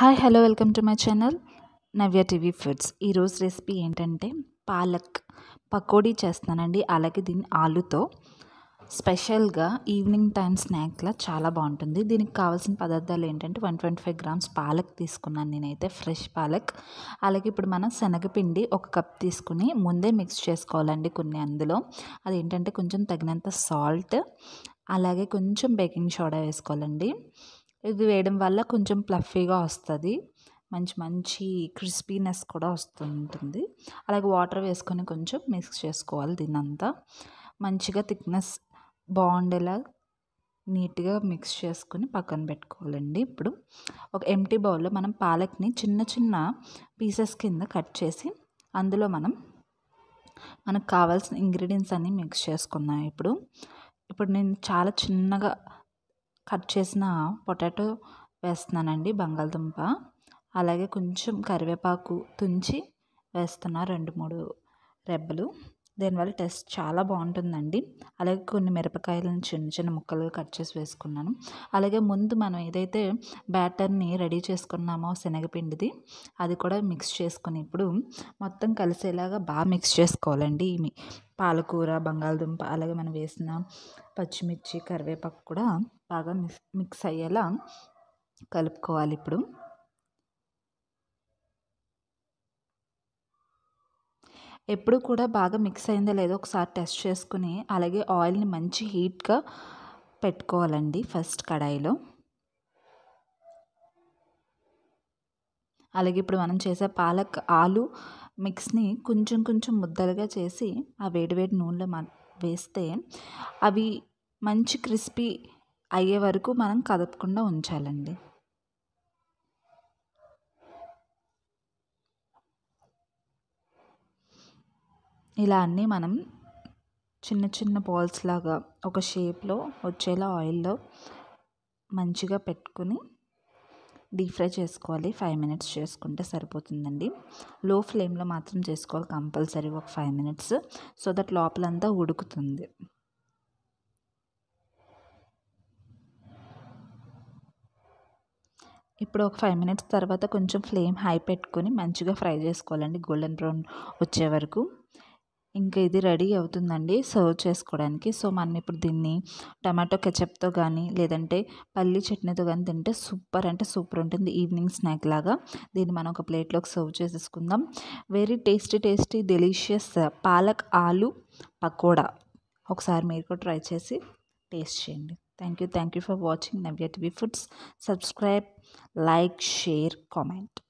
hi hello welcome to my channel Navya TV foods ఈరోజు recipe ఏంటంటే పాలక్ పకోడీ చేస్తానండి అలాగే దీని ఆలుతో స్పెషల్గా ఈవినింగ్ టైం స్నాక్లా చాలా బాగుంటుంది దీనికి కావాల్సిన పదార్థాలు ఏంటంటే వన్ ట్వంటీ ఫైవ్ గ్రామ్స్ పాలక్ తీసుకున్నాను నేనైతే ఫ్రెష్ పాలక్ అలాగే ఇప్పుడు మనం శనగపిండి ఒక కప్ తీసుకుని ముందే మిక్స్ చేసుకోవాలండి కొన్ని అందులో అదేంటంటే కొంచెం తగినంత సాల్ట్ అలాగే కొంచెం బేకింగ్ సోడా వేసుకోవాలండి ఇది వేయడం వల్ల కొంచెం ప్లఫీగా వస్తుంది మంచి మంచి క్రిస్పీనెస్ కూడా వస్తుంటుంది అలాగే వాటర్ వేసుకొని కొంచెం మిక్స్ చేసుకోవాలి దీనంతా అంతా మంచిగా థిక్నెస్ బాగుండేలా నీట్గా మిక్స్ చేసుకుని పక్కన పెట్టుకోవాలండి ఇప్పుడు ఒక ఎంటీ బౌల్లో మనం పాలక్ని చిన్న చిన్న పీసెస్ కింద కట్ చేసి అందులో మనం మనకు కావాల్సిన ఇంగ్రీడియంట్స్ అన్నీ మిక్స్ చేసుకున్నాం ఇప్పుడు ఇప్పుడు నేను చాలా చిన్నగా కట్ చేసిన పొటాటో వేస్తున్నానండి బంగాళదుంప అలాగే కొంచెం కరివేపాకు తుంచి వేస్తున్నా రెండు మూడు రెబ్బలు దీనివల్ల టేస్ట్ చాలా బాగుంటుందండి అలాగే కొన్ని మిరపకాయలను చిన్న చిన్న ముక్కలుగా కట్ చేసి వేసుకున్నాను అలాగే ముందు మనం ఏదైతే బ్యాటర్ని రెడీ చేసుకున్నామో శనగపిండిది అది కూడా మిక్స్ చేసుకుని ఇప్పుడు మొత్తం కలిసేలాగా బాగా మిక్స్ చేసుకోవాలండి పాలకూర బంగాళదుంప అలాగే మనం వేసిన పచ్చిమిర్చి కరివేపాకు కూడా బాగా మిక్స్ మిక్స్ అయ్యేలా కలుపుకోవాలి ఇప్పుడు ఎప్పుడు కూడా బాగా మిక్స్ అయిందో లేదో ఒకసారి టెస్ట్ చేసుకుని అలాగే ఆయిల్ని మంచి హీట్గా పెట్టుకోవాలండి ఫస్ట్ కడాయిలో అలాగే ఇప్పుడు మనం చేసే పాలక్ ఆలు మిక్స్ని కొంచెం కొంచెం ముద్దలుగా చేసి ఆ వేడివేడి నూనెలో వేస్తే అవి మంచి క్రిస్పీ అయ్యే వరకు మనం కదపకుండా ఉంచాలండి ఇలా అన్నీ మనం చిన్న చిన్న బాల్స్ లాగా ఒక షేప్లో వచ్చేలా ఆయిల్లో మంచిగా పెట్టుకుని డీప్ ఫ్రై చేసుకోవాలి ఫైవ్ మినిట్స్ చేసుకుంటే సరిపోతుందండి లో ఫ్లేమ్లో మాత్రం చేసుకోవాలి కంపల్సరీ ఒక ఫైవ్ మినిట్స్ సో దట్ లోపలంతా ఉడుకుతుంది ఇప్పుడు ఒక ఫైవ్ మినిట్స్ తర్వాత కొంచెం ఫ్లేమ్ హై పెట్టుకొని మంచిగా ఫ్రై చేసుకోవాలండి గోల్డెన్ బ్రౌన్ వచ్చే వరకు ఇంకా ఇది రెడీ అవుతుందండి సర్వ్ చేసుకోవడానికి సో మనం ఇప్పుడు దీన్ని టమాటో కెచప్తో కానీ లేదంటే పల్లి చట్నీతో కానీ తింటే సూపర్ అంటే సూపర్ ఉంటుంది ఈవినింగ్ స్నాక్ లాగా దీన్ని మనం ఒక ప్లేట్లోకి సర్వ్ చేసేసుకుందాం very tasty tasty delicious palak aloo pakoda ఒకసారి మీరు కూడా ట్రై చేసి టేస్ట్ చేయండి thank you thank you for watching Navya TV foods subscribe like share comment